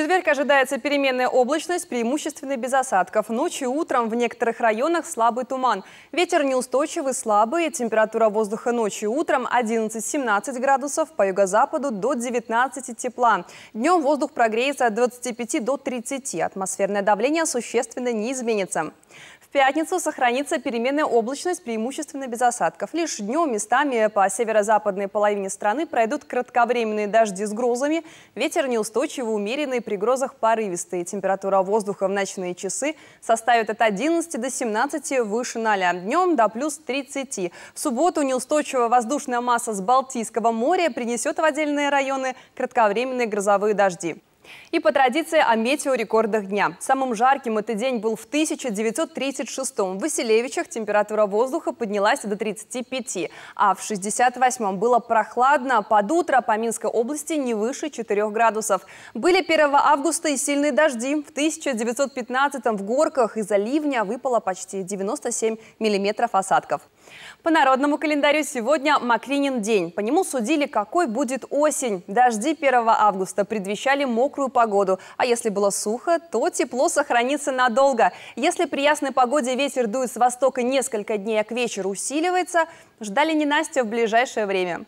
четверг ожидается переменная облачность, преимущественно без осадков. Ночью и утром в некоторых районах слабый туман. Ветер неустойчивый, слабый. Температура воздуха ночью и утром 11-17 градусов, по юго-западу до 19 тепла. Днем воздух прогреется от 25 до 30. Атмосферное давление существенно не изменится. В пятницу сохранится переменная облачность, преимущественно без осадков. Лишь днем местами по северо-западной половине страны пройдут кратковременные дожди с грозами. Ветер неустойчивый, умеренный, при грозах порывистые. Температура воздуха в ночные часы составит от 11 до 17 выше 0, днем до плюс 30. В субботу неустойчивая воздушная масса с Балтийского моря принесет в отдельные районы кратковременные грозовые дожди. И по традиции о метеорекордах дня. Самым жарким этот день был в 1936-м. В Василевичах температура воздуха поднялась до 35, а в 68-м было прохладно. Под утро по Минской области не выше 4 градусов. Были 1 августа и сильные дожди. В 1915-м в Горках из-за ливня выпало почти 97 миллиметров осадков. По народному календарю сегодня Макринин день. По нему судили, какой будет осень. Дожди 1 августа предвещали мокрую погоду. А если было сухо, то тепло сохранится надолго. Если при ясной погоде ветер дует с востока несколько дней, а к вечеру усиливается, ждали ненастья в ближайшее время.